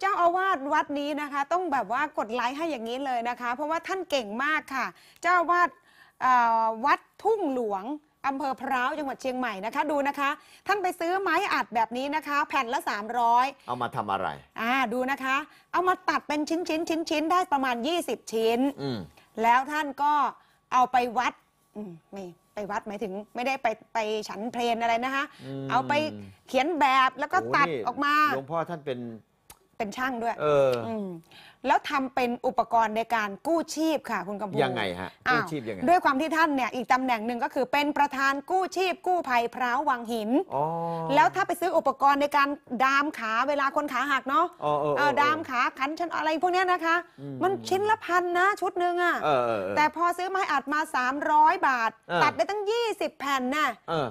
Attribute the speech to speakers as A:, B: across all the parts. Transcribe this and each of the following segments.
A: เจ้าอาวาสวัดนี้นะคะ ต้องแบบว่ากดไลค์ให้อย่างนี้เลยนะคะ เพราะว่าท่านเก่งมากค่ะ เจ้าอาวาสวัดทุ่งหลวงอำเภอพร้าวจังหวัดเชียงใหม่นะคะ ดูนะคะ ท่านไปซื้อไม้อัดแบบนี้นะคะ แผ่นละ 300
B: เอามาทำอะไร
A: อ่าดูนะคะ เอามาตัดเป็นชิ้นชิ้นชิ้นชิ้นได้ประมาณ 20 ชิ้นอแล้วท่านก็เอาไปวัดนี่ไปวัดหมายถึงไม่ได้ไปไปฉันเพลนอะไรนะคะอเอาไปเขียนแบบแล้วก็ตัดออกมาหลวงพ่อท่านเป็นเป็นช่างด้วยเออแล้วทำเป็นอุปกรณ์ในการกู้ชีพค่ะคุณกำพูยังไงฮะกู้ชีพยังไงด้วยความที่ท่านเนี่ย อีกตำแหน่งหนึ่งก็คือเป็นประธานกู้ชีพกู้ภัยพร้าววังหินอแล้วถ้าไปซื้ออุปกรณ์ในการดามขาเวลาคนขาหักเนาะเอ
B: อเออดาม
A: ขาขันชันอะไรพวกเนี้ยนะคะ มันชิ้นละพันนะ ชุดหนึ่งอะแต่พอซื้อไม้อัดมา 300 บาท ตัดได้ตั้ง 20 แผ่นน่ะ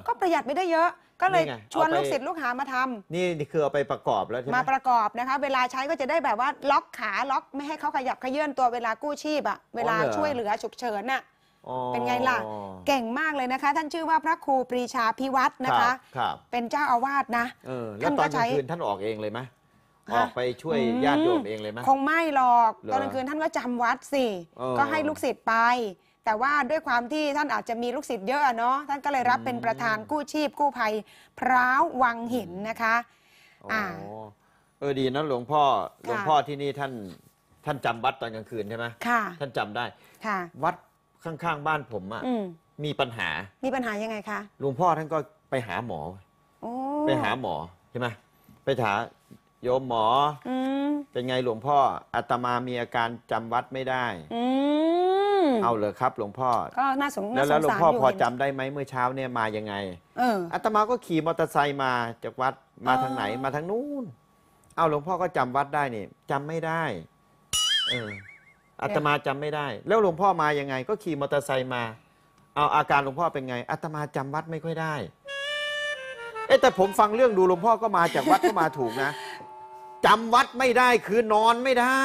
A: ก็ประหยัดไม่ได้เยอะก็เลย ชวนลูกศิษย์ลูกหามาทำ
B: นี่นี่คือเอาไปประกอบแล้วใช่ไหมมาป
A: ระกอบนะคะ เวลาใช้ก็จะได้แบบว่าล็อกขาล็อก ไม่ให้เขาขยับขยื่นตัวเวลากู้ชีพอะเวลาช่วยเหลือฉุกเฉินอะเป็นไงล่ะ เก่งมากเลยนะคะ ท่านชื่อว่าพระครูปรีชาพิวัตรนะคะครับเป็นเจ้าอาวาสนะ
B: แล้วท่านตก็อนใช้คืน ท่านออกเองเลยไหมออกไปช่วยญาติโยมเองเลยไหมคงไม่หรอกตอนกลางคืนท่
A: านก็จำวัดสิก็ให้ลูกศิษย์ไปแต่ว่าด้วยความที่ท่านอาจจะมีลูกศิษย์เยอะเนาะท่านก็เลยรับเป็นประธาน กู้ชีพกู้ภัยพร้าววังหินนะคะ
B: อ่าเออดีนะหลวงพ่อหลวงพ่อที่นี่ท่านท่านจำวัดตอนกลางคืนใช่ไหมค่ะ ท่านจำได้ค่ะ วัดข้างๆ บ้านผมอ่ะมีปัญหา
A: มีปัญหายังไงคะ
B: หลวงพ่อท่านก็ไปหาหมอไปหาหมอใช่ไหมไปถาโยมหมอเป็นไงหลวงพ่ออาตมามีอาการจำวัดไม่ได้เอาเลยครับหลวงพ่อก
A: ็น่าสงสารแล้วหลวงพ่อพอจำ
B: ได้ไหมเมื่อเช้าเนี่ยมายังไงอัตมาก็ขี่มอเตอร์ไซค์มาจากวัดมาทางไหนมาทางนู้นเอาหลวงพ่อก็จำวัดได้นี่จำไม่ได้เอออัตมาจำไม่ได้ แล้วหลวงพ่อมายังไง ก็ขี่มอเตอร์ไซค์มา เอาอาการหลวงพ่อเป็นไงอัตมาจำวัดไม่ค่อยได้ เอ๊แต่ผมฟังเรื่องดูหลวงพ่อก็มาจากวัดก็มาถูกนะจำวัดไม่ได้คือนอนไม่ได้